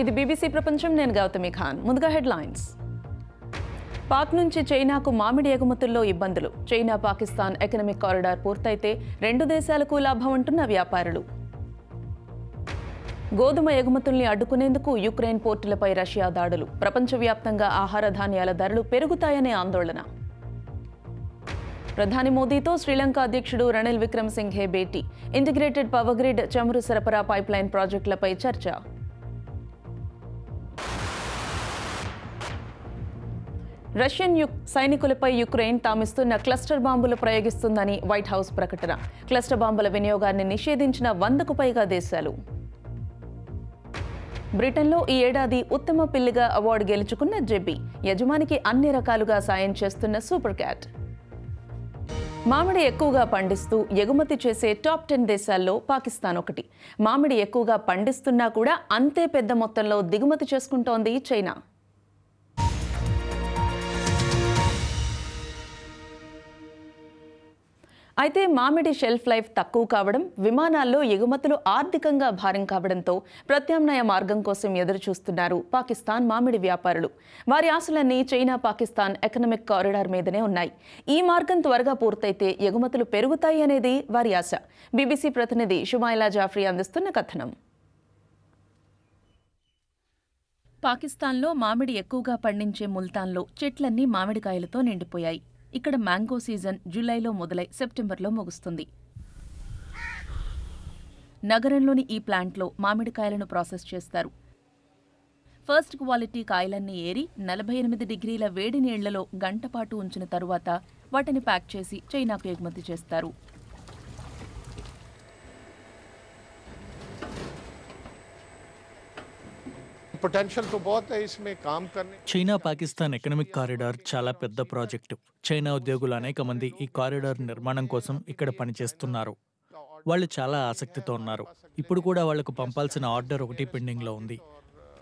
ఇది బీబీసీ ప్రపంచం నేను గౌతమి ఖాన్ ముందుగా హెడ్లైన్స్ పాక్ నుంచి చైనాకు మామిడి ఎగుమతుల్లో ఇబ్బందులు చైనా పాకిస్తాన్ ఎకనమిక్ కారిడార్ పూర్తయితే రెండు దేశాలకు లాభం అంటున్న వ్యాపారులు గోధుమ ఎగుమతుల్ని అడ్డుకునేందుకు యుక్రెయిన్ పోర్టులపై రష్యా దాడులు ప్రపంచవ్యాప్తంగా ఆహార ధాన్యాల ధరలు పెరుగుతాయనే ఆందోళన ప్రధాని మోదీతో శ్రీలంక అధ్యక్షుడు రణిల్ విక్రమ్ సింఘే భేటీ ఇంటిగ్రేటెడ్ పవర్ గ్రిడ్ చమురు సరఫరా పైప్లైన్ ప్రాజెక్టులపై చర్చ రష్యన్ యు సైనికులపై యుక్రెయిన్ తామిస్తున్న క్లస్టర్ బాంబులు ప్రయోగిస్తుందని వైట్ హౌస్ ప్రకటన క్లస్టర్ బాంబుల వినియోగాన్ని నిషేధించిన వందకు పైగా దేశాలు బ్రిటన్లో ఈ ఏడాది ఉత్తమ పిల్లిగా అవార్డు గెలుచుకున్న జెబ్బి యజమానికి అన్ని రకాలుగా సాయం చేస్తున్న సూపర్ క్యాట్ మామిడి ఎక్కువగా పండిస్తూ ఎగుమతి చేసే టాప్ టెన్ దేశాల్లో పాకిస్తాన్ ఒకటి మామిడి ఎక్కువగా పండిస్తున్నా కూడా అంతే పెద్ద మొత్తంలో దిగుమతి చేసుకుంటోంది చైనా అయితే మామిడి షెల్ఫ్ లైఫ్ తక్కువ కావడం విమానాల్లో ఎగుమతులు ఆర్థికంగా భారం కావడంతో ప్రత్యామ్నాయ మార్గం కోసం ఎదురు చూస్తున్నారు పాకిస్తాన్ మామిడి వ్యాపారులు వారి ఆశలన్నీ చైనా పాకిస్తాన్ ఎకనామిక్ కారిడార్ మీదనే ఉన్నాయి ఈ మార్గం త్వరగా పూర్తయితే ఎగుమతులు పెరుగుతాయి అనేది వారి ఆశ బీబీసీ ప్రతినిధి షుమాయిలా జాఫ్రీ అందిస్తున్న కథనం పాకిస్తాన్లో మామిడి ఎక్కువగా పండించే ముల్తాన్లో చెట్లన్నీ మామిడికాయలతో నిండిపోయాయి ఇక్కడ మ్యాంగో సీజన్ జూలైలో మొదలై సెప్టెంబర్లో ముగుస్తుంది నగరంలోని ఈ ప్లాంట్లో మామిడికాయలను ప్రాసెస్ చేస్తారు ఫస్ట్ క్వాలిటీ కాయలన్నీ ఏరి నలభై ఎనిమిది డిగ్రీల వేడి నీళ్లలో గంటపాటు ఉంచిన తరువాత వాటిని ప్యాక్ చేసి చైనాకు ఎగుమతి చేస్తారు చైనా పాకిస్తాన్ ఎకనామిక్ కారిడార్ చాలా పెద్ద ప్రాజెక్టు చైనా ఉద్యోగులు అనేక మంది ఈ కారిడార్ నిర్మాణం కోసం ఇక్కడ పనిచేస్తున్నారు వాళ్ళు చాలా ఆసక్తితో ఉన్నారు ఇప్పుడు కూడా వాళ్లకు పంపాల్సిన ఆర్డర్ ఒకటి పెండింగ్లో ఉంది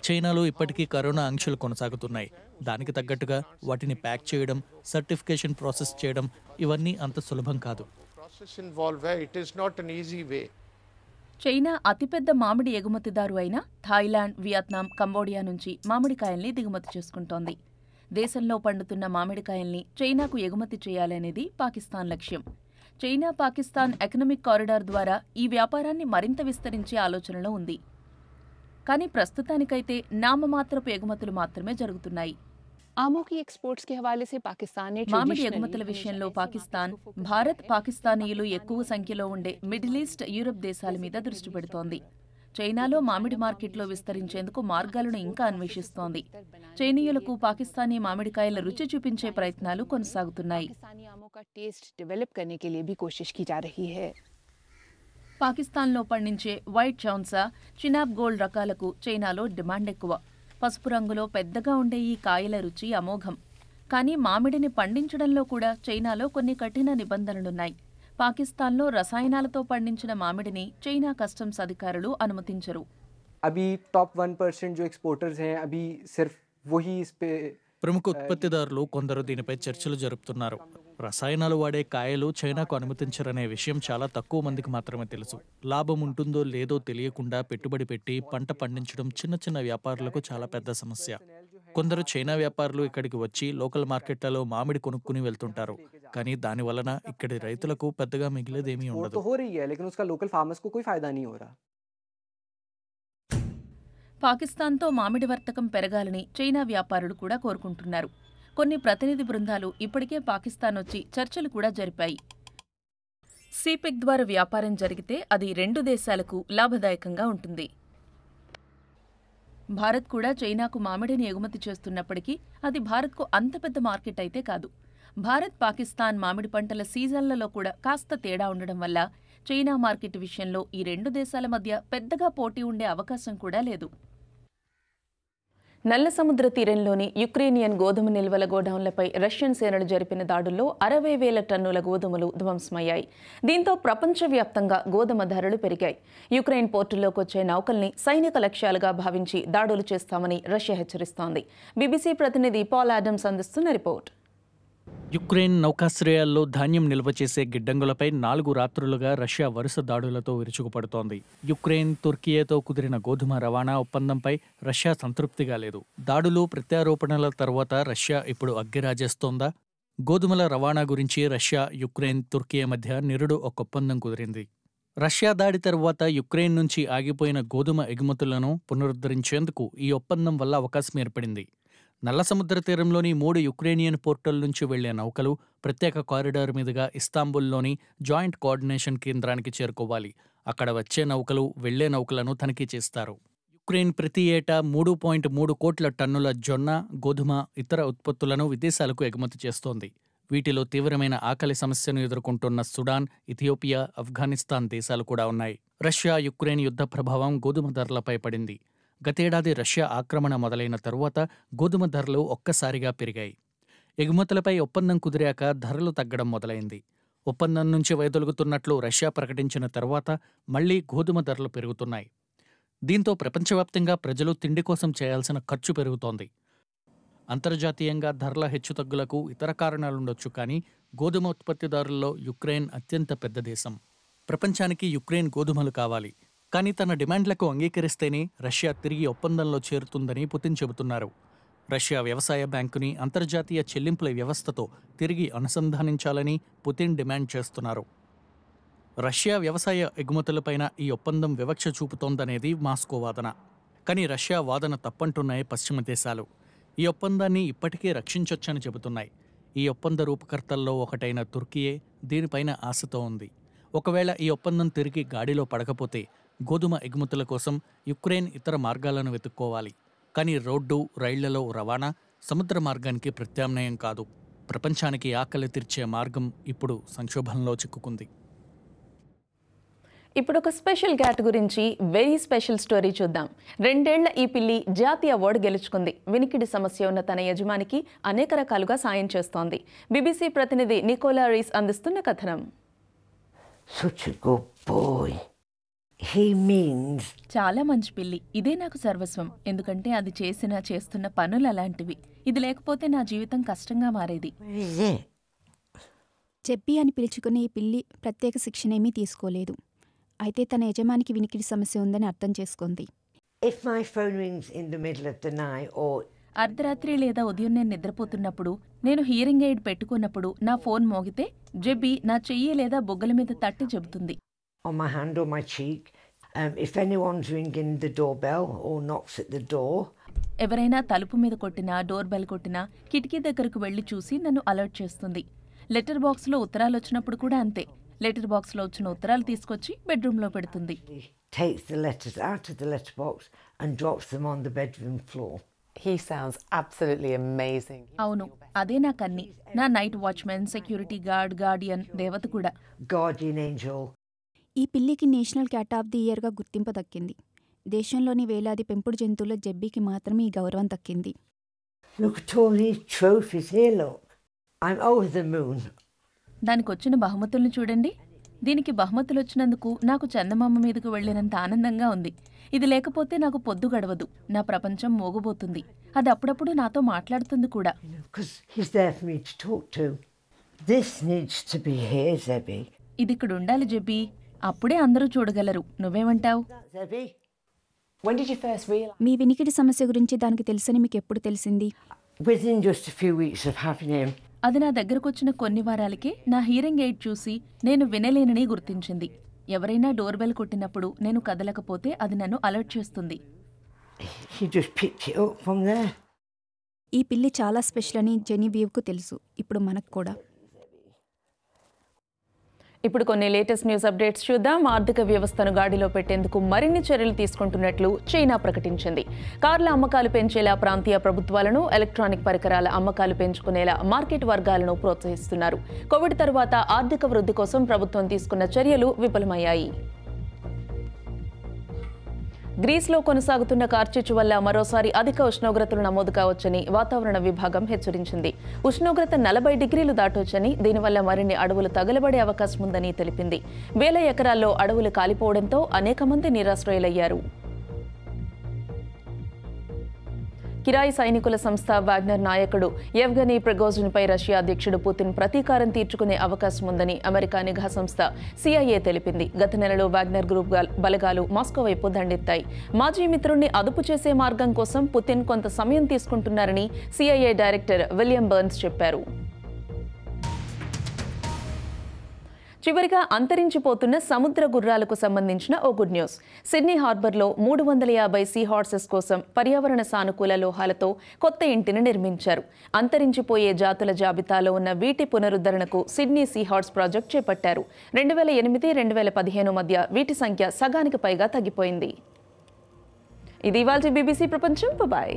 చైనాలో ఇప్పటికీ కరోనా ఆంక్షలు కొనసాగుతున్నాయి దానికి తగ్గట్టుగా వాటిని ప్యాక్ చేయడం సర్టిఫికేషన్ ప్రాసెస్ చేయడం ఇవన్నీ అంత సులభం కాదు చైనా అతిపెద్ద మామిడి ఎగుమతిదారు అయిన థాయిలాండ్ వియత్నాం కంబోడియా నుంచి మామిడికాయల్ని దిగుమతి చేసుకుంటోంది దేశంలో పండుతున్న మామిడికాయల్ని చైనాకు ఎగుమతి చేయాలనేది పాకిస్తాన్ లక్ష్యం చైనా పాకిస్తాన్ ఎకనమిక్ కారిడార్ ద్వారా ఈ వ్యాపారాన్ని మరింత విస్తరించే ఆలోచనలో ఉంది కానీ ప్రస్తుతానికైతే నామమాత్రపు ఎగుమతులు మాత్రమే జరుగుతున్నాయి ఎక్స్పోర్ట్స్ కి హవాలే సే పాకిస్తాన్ మామిడి ఎగుమతుల విషయంలో పాకిస్తాన్ భారత్ పాకిస్తానీయులు ఎక్కువ సంఖ్యలో ఉండే మిడిల్ ఈస్ట్ యూరప్ దేశాల మీద దృష్టి పెడుతోంది చైనాలో మామిడి మార్కెట్లో విస్తరించేందుకు మార్గాలను ఇంకా అన్వేషిస్తోంది చైనీయులకు పాకిస్తానీ మామిడికాయల రుచి చూపించే ప్రయత్నాలు కొనసాగుతున్నాయి పాకిస్తాన్లో పండించే వైట్ చౌన్సా చినాబ్ గోల్డ్ రకాలకు చైనాలో డిమాండ్ ఎక్కువ పసుపు రంగులో పెద్దగా ఉండే ఈ కాయల రుచి అమోఘం కానీ మామిడిని పండించడంలో కూడా చైనాలో కొన్ని కఠిన నిబంధనలున్నాయి పాకిస్తాన్లో రసాయనాలతో పండించిన మామిడిని చైనా కస్టమ్స్ అధికారులు అనుమతించరు అభి టాప్ వన్ పర్సెంట్ జో ఎక్స్పోర్టర్స్ హే అభి సిర్ఫ్ వహీ ప్రముఖ ఉత్పత్తిదారులు కొందరు దీనిపై చర్చలు జరుపుతున్నారు రసాయనాలు వాడే కాయలు చైనాకు అనుమతించరనే విషయం చాలా తక్కువ మందికి మాత్రమే తెలుసు లాభం ఉంటుందో లేదో తెలియకుండా పెట్టుబడి పెట్టి పంట పండించడం చిన్న చిన్న వ్యాపారులకు చాలా పెద్ద సమస్య కొందరు చైనా వ్యాపారులు ఇక్కడికి వచ్చి లోకల్ మార్కెట్లలో మామిడి కొనుక్కుని వెళ్తుంటారు కానీ దాని వలన ఇక్కడి రైతులకు పెద్దగా మిగిలేదేమీ ఉండదు పాకిస్తాన్తో మామిడి వర్తకం పెరగాలని చైనా వ్యాపారులు కూడా కోరుకుంటున్నారు కొన్ని ప్రతినిధి బృందాలు ఇప్పటికే పాకిస్తాన్ వచ్చి చర్చలు కూడా జరిపాయి సిపెక్ ద్వారా వ్యాపారం జరిగితే అది రెండు దేశాలకు లాభదాయకంగా ఉంటుంది భారత్ కూడా చైనాకు మామిడిని ఎగుమతి చేస్తున్నప్పటికీ అది భారత్కు అంత పెద్ద మార్కెట్ అయితే కాదు భారత్ పాకిస్తాన్ మామిడి పంటల సీజన్లలో కూడా కాస్త తేడా ఉండడం వల్ల చైనా మార్కెట్ విషయంలో ఈ రెండు దేశాల మధ్య పెద్దగా పోటీ ఉండే అవకాశం కూడా లేదు నల్ల సముద్ర తీరంలోని యుక్రేనియన్ గోధుమ నిల్వల గోడౌన్లపై రష్యన్ సేనలు జరిపిన దాడుల్లో అరవై వేల టన్నుల గోధుమలు ధ్వంసమయ్యాయి దీంతో ప్రపంచవ్యాప్తంగా గోధుమ ధరలు పెరిగాయి యుక్రెయిన్ పోర్టుల్లోకి వచ్చే నౌకల్ని సైనిక లక్ష్యాలుగా భావించి దాడులు చేస్తామని రష్యా హెచ్చరిస్తోంది బీబీసీ ప్రతినిధి పాల్ ఆడమ్స్ అందిస్తున్న రిపోర్ట్ యుక్రెయిన్ నౌకాశ్రయాల్లో ధాన్యం నిల్వ చేసే గిడ్డంగులపై నాలుగు రాత్రులుగా రష్యా వరుస దాడులతో విరుచుకుపడుతోంది యుక్రెయిన్ తుర్కియాతో కుదిరిన గోధుమ రవాణా ఒప్పందంపై రష్యా సంతృప్తిగా లేదు దాడులు ప్రత్యారోపణల తర్వాత రష్యా ఇప్పుడు అగ్గిరాజేస్తోందా గోధుమల రవాణా గురించి రష్యా యుక్రెయిన్ తుర్కియా మధ్య నిరుడు ఒక ఒప్పందం కుదిరింది రష్యా దాడి తరువాత యుక్రెయిన్ నుంచి ఆగిపోయిన గోధుమ ఎగుమతులను పునరుద్ధరించేందుకు ఈ ఒప్పందం వల్ల అవకాశం ఏర్పడింది నల్ల సముద్ర తీరంలోని మూడు యుక్రేనియన్ పోర్టల్ నుంచి వెళ్లే నౌకలు ప్రత్యేక కారిడార్ మీదుగా ఇస్తాంబుల్లోని జాయింట్ కోఆర్డినేషన్ కేంద్రానికి చేరుకోవాలి అక్కడ వచ్చే నౌకలు వెళ్లే నౌకలను తనిఖీ చేస్తారు యుక్రెయిన్ ప్రతి ఏటా మూడు పాయింట్ మూడు కోట్ల టన్నుల జొన్న గోధుమ ఇతర ఉత్పత్తులను విదేశాలకు ఎగుమతి చేస్తోంది వీటిలో తీవ్రమైన ఆకలి సమస్యను ఎదుర్కొంటున్న సుడాన్ ఇథియోపియా ఆఫ్ఘనిస్తాన్ దేశాలు కూడా ఉన్నాయి రష్యా యుక్రెయిన్ యుద్ధ ప్రభావం గోధుమ ధరలపై పడింది గతేడాది రష్యా ఆక్రమణ మొదలైన తరువాత గోధుమ ధరలు ఒక్కసారిగా పెరిగాయి ఎగుమతులపై ఒప్పందం కుదిరాక ధరలు తగ్గడం మొదలైంది ఒప్పందం నుంచి వైదొలుగుతున్నట్లు రష్యా ప్రకటించిన తర్వాత మళ్లీ గోధుమ ధరలు పెరుగుతున్నాయి దీంతో ప్రపంచవ్యాప్తంగా ప్రజలు తిండి కోసం చేయాల్సిన ఖర్చు పెరుగుతోంది అంతర్జాతీయంగా ధరల హెచ్చుతగ్గులకు ఇతర కారణాలుండొచ్చు కానీ గోధుమ ఉత్పత్తిదారుల్లో యుక్రెయిన్ అత్యంత పెద్ద దేశం ప్రపంచానికి యుక్రెయిన్ గోధుమలు కావాలి కానీ తన డిమాండ్లకు అంగీకరిస్తేనే రష్యా తిరిగి ఒప్పందంలో చేరుతుందని పుతిన్ చెబుతున్నారు రష్యా వ్యవసాయ బ్యాంకుని అంతర్జాతీయ చెల్లింపుల వ్యవస్థతో తిరిగి అనుసంధానించాలని పుతిన్ డిమాండ్ చేస్తున్నారు రష్యా వ్యవసాయ ఎగుమతులపైన ఈ ఒప్పందం వివక్ష చూపుతోందనేది మాస్కో వాదన కానీ రష్యా వాదన తప్పంటున్నాయి పశ్చిమ దేశాలు ఈ ఒప్పందాన్ని ఇప్పటికే రక్షించొచ్చని చెబుతున్నాయి ఈ ఒప్పంద రూపకర్తల్లో ఒకటైన తుర్కీయే దీనిపైన ఆశతో ఉంది ఒకవేళ ఈ ఒప్పందం తిరిగి గాడిలో పడకపోతే గోధుమ ఎగుమతుల కోసం యుక్రెయిన్ ఇతర మార్గాలను వెతుక్కోవాలి కానీ రోడ్డు రైళ్లలో రవాణా సముద్ర మార్గానికి ప్రత్యామ్నాయం కాదు ప్రపంచానికి ఆకలి తీర్చే మార్గం ఇప్పుడు సంక్షోభంలో చిక్కుకుంది ఇప్పుడు ఒక స్పెషల్ క్యాట్ గురించి వెరీ స్పెషల్ స్టోరీ చూద్దాం రెండేళ్ల ఈ పిల్లి జాతీయ అవార్డు గెలుచుకుంది వినికిడి సమస్య ఉన్న తన యజమానికి అనేక రకాలుగా సాయం చేస్తోంది బీబీసీ ప్రతినిధి నికోలా రీస్ అందిస్తున్న కథనం హీ మీన్స్ చాలా మంచి పిల్లి ఇదే నాకు సర్వస్వం ఎందుకంటే అది చేసిన చేస్తున్న పనులు అలాంటివి ఇది లేకపోతే నా జీవితం కష్టంగా మారేది చెప్పి అని పిలుచుకునే ఈ పిల్లి ప్రత్యేక శిక్షణ ఏమీ తీసుకోలేదు అయితే తన యజమానికి వినికిడి సమస్య ఉందని అర్థం చేసుకుంది అర్ధరాత్రి లేదా ఉదయం నేను నిద్రపోతున్నప్పుడు నేను హియరింగ్ ఎయిడ్ పెట్టుకున్నప్పుడు నా ఫోన్ మోగితే జెబ్బి నా చెయ్యి లేదా బొగ్గల మీద తట్టి చెబుతుంది on my hand or my cheek. Um, if anyone's ringing the doorbell or knocks at the door, ఎవరైనా తలుపు మీద కొట్టినా డోర్ బెల్ కొట్టినా కిటికీ దగ్గరకు వెళ్లి చూసి నన్ను అలర్ట్ చేస్తుంది లెటర్ బాక్స్ లో ఉత్తరాలు వచ్చినప్పుడు కూడా అంతే లెటర్ బాక్స్ లో వచ్చిన ఉత్తరాలు తీసుకొచ్చి బెడ్రూమ్ లో పెడుతుంది అవును అదే నా కన్నీ నా night watchman security guard guardian దేవత కూడా ఈ పిల్లికి నేషనల్ క్యాట్ ఆఫ్ ది ఇయర్గా గుర్తింపు దక్కింది దేశంలోని వేలాది పెంపుడు జంతువుల జబ్బీకి మాత్రమే ఈ గౌరవం దక్కింది దానికి వచ్చిన బహుమతులను చూడండి దీనికి బహుమతులు వచ్చినందుకు నాకు చందమామ మీదకు వెళ్ళినంత ఆనందంగా ఉంది ఇది లేకపోతే నాకు పొద్దు గడవదు నా ప్రపంచం మోగబోతుంది అది అప్పుడప్పుడు నాతో మాట్లాడుతుంది కూడా ఇది ఇక్కడ ఉండాలి జెబీ అప్పుడే అందరూ చూడగలరు నువ్వేమంటావు మీ వినికిడి సమస్య గురించి దానికి తెలుసని మీకు ఎప్పుడు తెలిసింది అది నా దగ్గరకు వచ్చిన కొన్ని వారాలకే నా హీరింగ్ ఎయిడ్ చూసి నేను వినలేనని గుర్తించింది ఎవరైనా డోర్ బెల్ కొట్టినప్పుడు నేను కదలకపోతే అది నన్ను అలర్ట్ చేస్తుంది ఈ పిల్లి చాలా స్పెషల్ అని జెనీ వీవ్కు తెలుసు ఇప్పుడు మనకు కూడా ఇప్పుడు కొన్ని లేటెస్ట్ న్యూస్ అప్డేట్స్ చూద్దాం ఆర్థిక వ్యవస్థను గాడిలో పెట్టేందుకు మరిన్ని చర్యలు తీసుకుంటున్నట్లు చైనా ప్రకటించింది కార్ల అమ్మకాలు పెంచేలా ప్రాంతీయ ప్రభుత్వాలను ఎలక్ట్రానిక్ పరికరాల అమ్మకాలు పెంచుకునేలా మార్కెట్ వర్గాలను ప్రోత్సహిస్తున్నారు కోవిడ్ తర్వాత ఆర్థిక వృద్ధి కోసం ప్రభుత్వం తీసుకున్న చర్యలు విఫలమయ్యాయి గ్రీస్లో కొనసాగుతున్న కార్చిచ్చు వల్ల మరోసారి అధిక ఉష్ణోగ్రతలు నమోదు కావచ్చని వాతావరణ విభాగం హెచ్చరించింది ఉష్ణోగ్రత నలభై డిగ్రీలు దాటొచ్చని దీనివల్ల మరిన్ని అడవులు తగలబడే అవకాశం ఉందని తెలిపింది వేల ఎకరాల్లో అడవులు కాలిపోవడంతో అనేక మంది నిరాశ్రయులయ్యారు కిరాయి సైనికుల సంస్థ వాగ్నర్ నాయకుడు ఎవ్గనీ ప్రగోజన్పై రష్యా అధ్యక్షుడు పుతిన్ ప్రతీకారం తీర్చుకునే అవకాశం ఉందని అమెరికా నిఘా సంస్థ సిఐఏ తెలిపింది గత నెలలో వాగ్నర్ గ్రూప్ బలగాలు మాస్కో వైపు దండెత్తాయి మాజీ మిత్రుణ్ణి అదుపు చేసే మార్గం కోసం పుతిన్ కొంత సమయం తీసుకుంటున్నారని సిఐఏ డైరెక్టర్ విలియం బర్న్స్ చెప్పారు చివరిగా అంతరించిపోతున్న సముద్ర గుర్రాలకు సంబంధించిన ఓ గుడ్ న్యూస్ సిడ్నీ హార్బర్లో మూడు వందల యాభై సీ హార్సెస్ కోసం పర్యావరణ సానుకూల లోహాలతో కొత్త ఇంటిని నిర్మించారు అంతరించిపోయే జాతుల జాబితాలో ఉన్న వీటి పునరుద్ధరణకు సిడ్నీ సీ హార్స్ ప్రాజెక్ట్ చేపట్టారు రెండు వేల ఎనిమిది రెండు వేల పదిహేను మధ్య వీటి సంఖ్య సగానికి పైగా తగ్గిపోయింది ఇది ఇవాళ బీబీసీ ప్రపంచం బాయ్